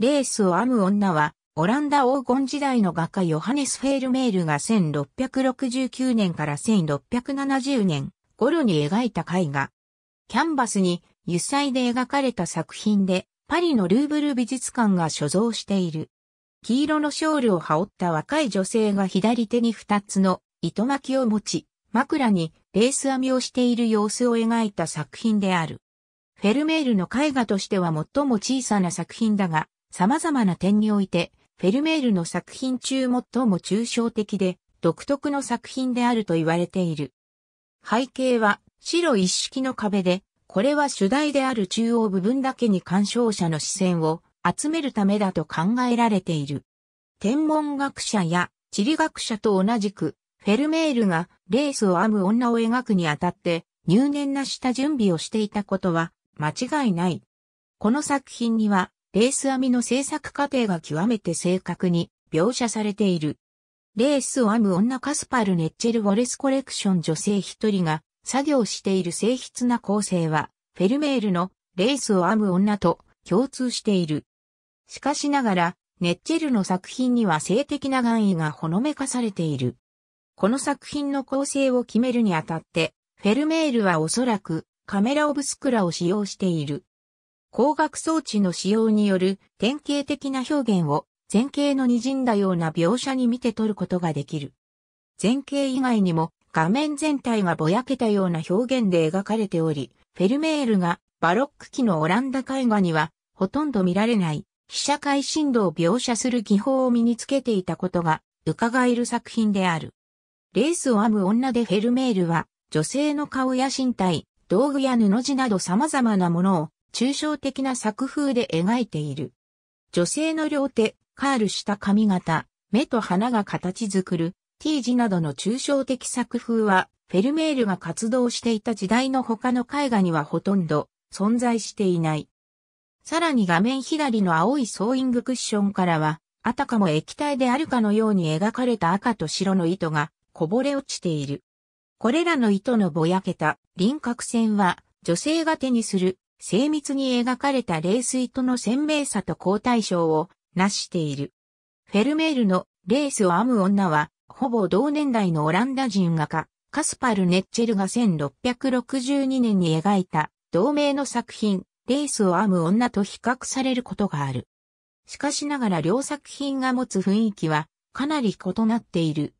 レースを編む女は、オランダ黄金時代の画家ヨハネス・フェールメールが1669年から1670年頃に描いた絵画。キャンバスに油彩で描かれた作品で、パリのルーブル美術館が所蔵している。黄色のショールを羽織った若い女性が左手に二つの糸巻きを持ち、枕にレース編みをしている様子を描いた作品である。フェルメールの絵画としては最も小さな作品だが、様々な点において、フェルメールの作品中最も抽象的で、独特の作品であると言われている。背景は白一式の壁で、これは主題である中央部分だけに鑑賞者の視線を集めるためだと考えられている。天文学者や地理学者と同じく、フェルメールがレースを編む女を描くにあたって、入念な下準備をしていたことは間違いない。この作品にはレース編みの制作過程が極めて正確に描写されている。レースを編む女カスパル・ネッチェル・ウォレスコレクション女性一人が作業している静筆な構成は、フェルメールのレースを編む女と共通している。しかしながら、ネッチェルの作品には性的な願意がほのめかされている。この作品の構成を決めるにあたって、フェルメールはおそらくカメラオブスクラを使用している。光学装置の使用による典型的な表現を前景の滲んだような描写に見て取ることができる。前景以外にも画面全体がぼやけたような表現で描かれており、フェルメールがバロック期のオランダ絵画にはほとんど見られない被写界深度を描写する技法を身につけていたことが伺える作品である。レースを編む女でフェルメールは女性の顔や身体、道具や布地など様々なものを抽象的な作風で描いている。女性の両手、カールした髪型、目と鼻が形作る、T 字などの抽象的作風は、フェルメールが活動していた時代の他の絵画にはほとんど存在していない。さらに画面左の青いソーイングクッションからは、あたかも液体であるかのように描かれた赤と白の糸がこぼれ落ちている。これらの糸のぼやけた輪郭線は女性が手にする精密に描かれた冷水との鮮明さと交代称を成している。フェルメールのレースを編む女は、ほぼ同年代のオランダ人画家、カスパル・ネッチェルが1662年に描いた同名の作品、レースを編む女と比較されることがある。しかしながら両作品が持つ雰囲気はかなり異なっている。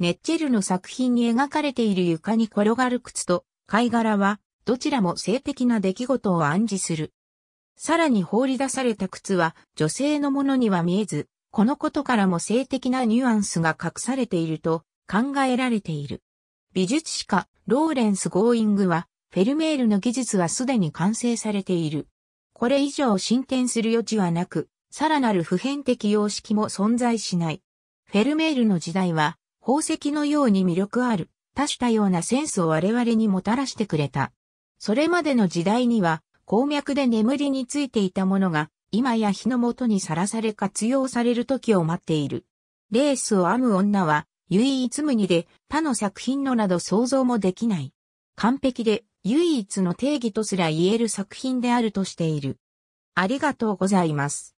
ネッチェルの作品に描かれている床に転がる靴と貝殻はどちらも性的な出来事を暗示する。さらに放り出された靴は女性のものには見えず、このことからも性的なニュアンスが隠されていると考えられている。美術史家ローレンス・ゴーイングは、フェルメールの技術はすでに完成されている。これ以上進展する余地はなく、さらなる普遍的様式も存在しない。フェルメールの時代は、宝石のように魅力ある、多種多様なセンスを我々にもたらしてくれた。それまでの時代には、鉱脈で眠りについていたものが、今や日の元にさらされ活用される時を待っている。レースを編む女は、唯一無二で、他の作品のなど想像もできない。完璧で、唯一の定義とすら言える作品であるとしている。ありがとうございます。